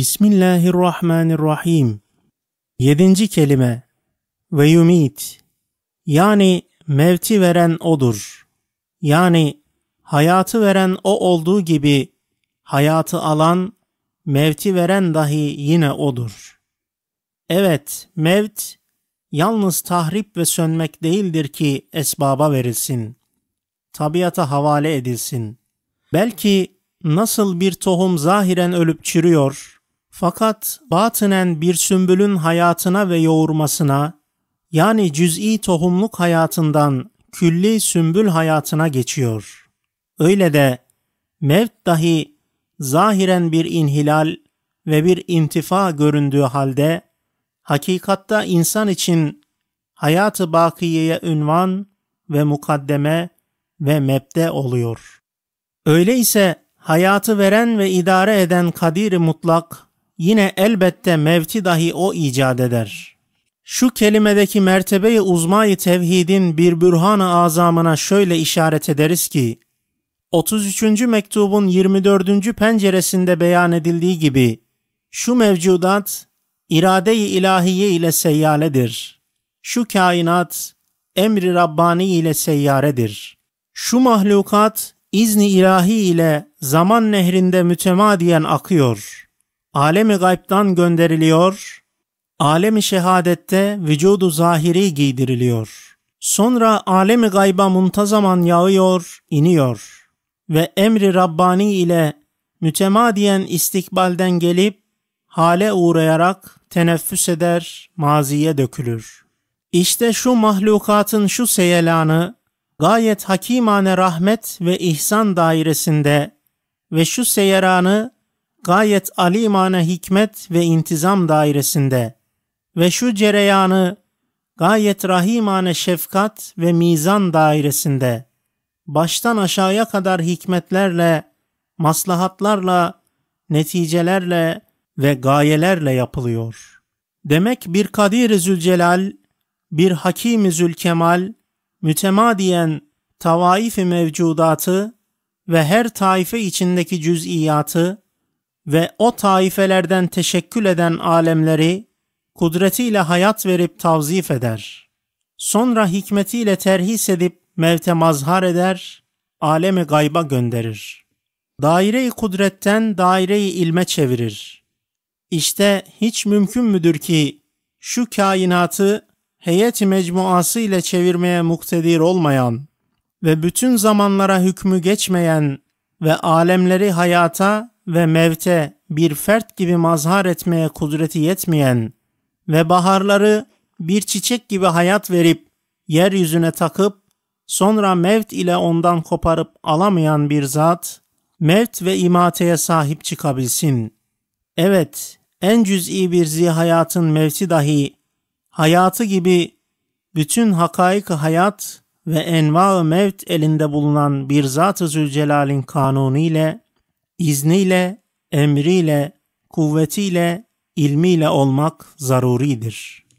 Bismillahirrahmanirrahim. Yedinci kelime ve yumit yani mevti veren odur. Yani hayatı veren o olduğu gibi hayatı alan, mevti veren dahi yine odur. Evet, mevt yalnız tahrip ve sönmek değildir ki esbaba verilsin. Tabiata havale edilsin. Belki nasıl bir tohum zahiren ölüp çürüyor, fakat batınen bir sümbülün hayatına ve yoğurmasına yani cüz'i tohumluk hayatından külli sümbül hayatına geçiyor. Öyle de mevt dahi zahiren bir inhilal ve bir intifa göründüğü halde hakikatta insan için hayatı bakiyeye ünvan ve mukaddeme ve mebde oluyor. Öyleyse hayatı veren ve idare eden Kadir-i Mutlak yine elbette mevti dahi o icat eder. Şu kelimedeki mertebeyi uzmayı tevhidin bir bürhan-ı azamına şöyle işaret ederiz ki, 33. mektubun 24. penceresinde beyan edildiği gibi, şu mevcudat irade-i ilahiye ile seyyaledir. Şu kainat emri Rabbani ile seyyaredir. Şu mahlukat izni ilahi ile zaman nehrinde mütemadiyen akıyor alemi gaybtan gönderiliyor, alemi şehadette vücudu zahiri giydiriliyor. Sonra alemi gayba muntazaman yağıyor, iniyor ve emri Rabbani ile mütemadiyen istikbalden gelip hale uğrayarak teneffüs eder, maziye dökülür. İşte şu mahlukatın şu seyelanı gayet hakimane rahmet ve ihsan dairesinde ve şu seyeranı gayet alimane hikmet ve intizam dairesinde ve şu cereyanı gayet rahimane şefkat ve mizan dairesinde baştan aşağıya kadar hikmetlerle, maslahatlarla, neticelerle ve gayelerle yapılıyor. Demek bir Kadir-i Zülcelal, bir Hakim-i Zülkemal, mütemadiyen tavaif-i mevcudatı ve her taife içindeki cüz'iyatı ve o taifelerden teşekkül eden alemleri kudretiyle hayat verip tavzif eder. Sonra hikmetiyle terhis edip mevte mazhar eder, alemi gayba gönderir. Daire-i kudretten daire-i ilme çevirir. İşte hiç mümkün müdür ki şu kainatı heyeti mecmuası ile çevirmeye muktedir olmayan ve bütün zamanlara hükmü geçmeyen ve alemleri hayata ve mevte bir fert gibi mazhar etmeye kudreti yetmeyen ve baharları bir çiçek gibi hayat verip yeryüzüne takıp sonra mevt ile ondan koparıp alamayan bir zat mevt ve imateye sahip çıkabilsin. Evet, en cüz'i bir zihayatın mevti dahi hayatı gibi bütün hakaik hayat ve enva mevt elinde bulunan bir Zat-ı Zülcelal'in kanunu ile izniyle, emriyle, kuvvetiyle, ilmiyle olmak zaruridir.